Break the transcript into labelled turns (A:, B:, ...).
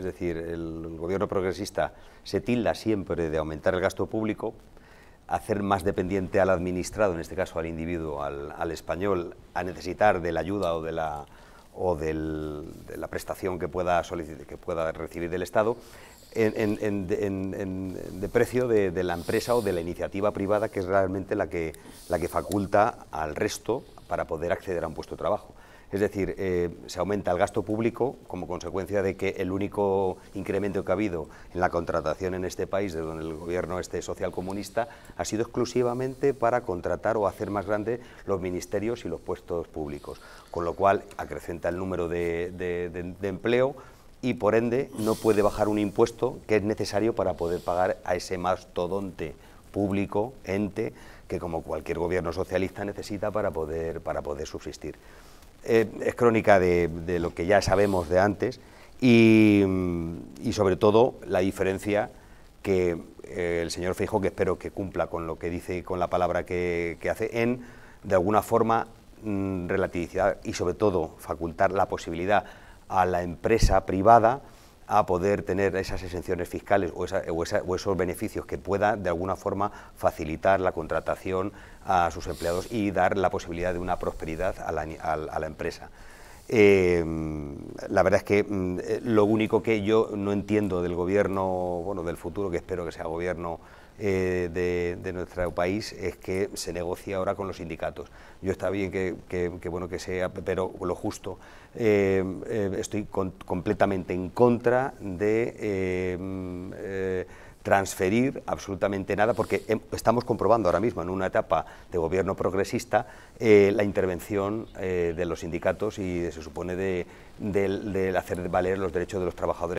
A: Es decir, el gobierno progresista se tilda siempre de aumentar el gasto público, hacer más dependiente al administrado, en este caso al individuo, al, español, a necesitar de la ayuda o de la, o de la prestación que pueda, solicitar, que pueda recibir del Estado, en, de precio de, la empresa o de la iniciativa privada, que es realmente la que, la que faculta al resto para poder acceder a un puesto de trabajo. Es decir, eh, se aumenta el gasto público como consecuencia de que el único incremento que ha habido en la contratación en este país, de donde el gobierno este social comunista, ha sido exclusivamente para contratar o hacer más grandes los ministerios y los puestos públicos, con lo cual acrecenta el número de, empleo y por ende no puede bajar un impuesto que es necesario para poder pagar a ese mastodonte público, ente, que como cualquier gobierno socialista necesita para poder, para poder subsistir. Eh, es crónica de, lo que ya sabemos de antes y, mm, sobre todo la diferencia que eh, el señor Feijo, que espero que cumpla con lo que dice y con la palabra que, que hace, en de alguna forma mm, relativizar y sobre todo facultar la posibilidad a la empresa privada a poder tener esas exenciones fiscales o, esos beneficios que pueda de alguna forma facilitar la contratación a sus empleados y dar la posibilidad de una prosperidad a la, empresa. Eh, la verdad es que mm, eh, lo único que yo no entiendo del gobierno, bueno, del futuro, que espero que sea gobierno eh, de, nuestro país es que se negocia ahora con los sindicatos. Yo está bien que, bueno que sea, pero lo justo. Eh, eh, estoy completamente en contra de transferir absolutamente nada, porque em, estamos comprobando ahora mismo en una etapa de gobierno progresista la intervención de los sindicatos y se supone del de hacer valer los derechos de los trabajadores.